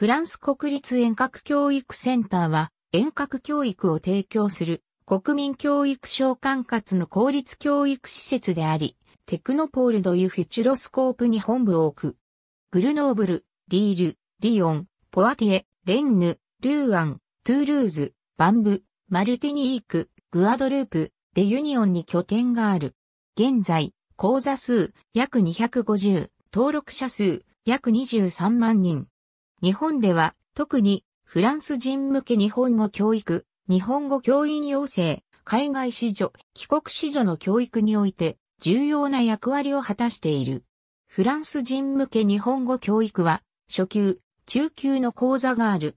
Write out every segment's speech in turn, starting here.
フランス国立遠隔教育センターは、遠隔教育を提供する国民教育省管轄の公立教育施設であり、テクノポールドユフュチュロスコープに本部を置く。グルノーブル、リール、リオン、ポアティエ、レンヌ、ルーアン、トゥールーズ、バンブ、マルティニーク、グアドループ、レユニオンに拠点がある。現在、講座数約250、登録者数約23万人。日本では特にフランス人向け日本語教育、日本語教員養成、海外子女、帰国子女の教育において重要な役割を果たしている。フランス人向け日本語教育は初級、中級の講座がある。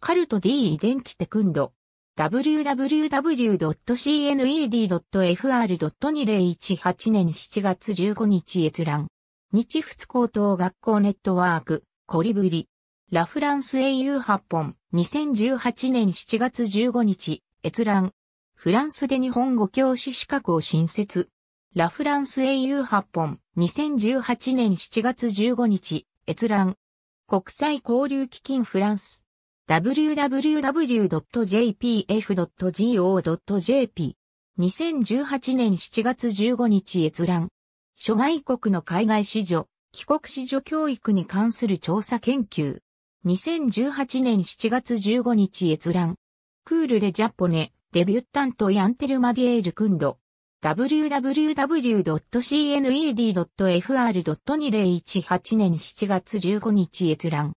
カルト D 遺伝ンテテクンド www.cned.fr.2018 年7月15日閲覧。日仏高等学校ネットワーク、コリブリ。ラフランス au 8本、2018年7月15日、閲覧。フランスで日本語教師資格を新設。ラフランス au 8本、2018年7月15日、閲覧。国際交流基金フランス。www.jpf.go.jp。2018年7月15日閲覧。諸外国の海外市場、帰国子女教育に関する調査研究。2018年7月15日閲覧。クールでジャポネ、デビュッタントヤンテルマディエールクンド。www.cned.fr.2018 年7月15日閲覧。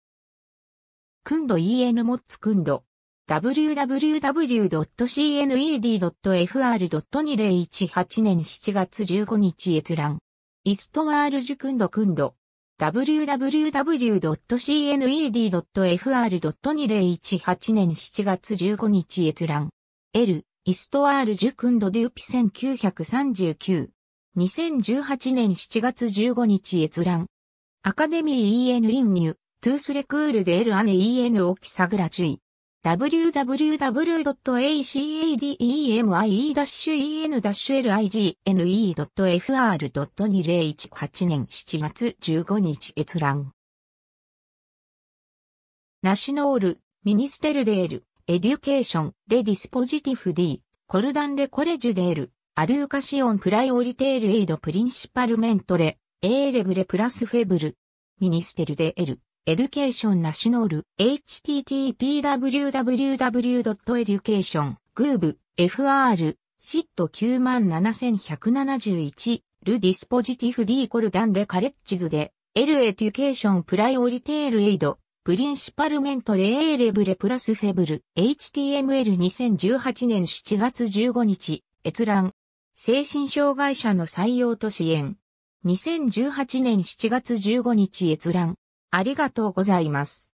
クンド EN モッツクンド。www.cned.fr.2018 年7月15日閲覧。イストワールジュクンドクンド。www.cned.fr.2018 年7月15日閲覧。L、イストアール・ジュクンド・デュピ1939。2018年7月15日閲覧。アカデミー EN インニュ、ー・トゥースレクールで L アネ EN オキサグラジュイ。www.academi-en-lig.fr.2018 年7月15日閲覧。ナシノール、ミニステルデール、エデュケーション、レディスポジティフ D、コルダンレコレジュデール、アデューカシオンプライオリテールエイドプリンシパルメントレ、エーレブレプラスフェブル、ミニステルデール。エデュケーションナシノール http://www.education.gov.fr シット97171ルディスポジティフディコルダンレカレッジズで、エルエデュケーションプライオリテールエイド、プリンシパルメントレエーレブレプラスフェブル、HTML2018 年7月15日、閲覧。精神障害者の採用と支援。2018年7月15日閲覧。ありがとうございます。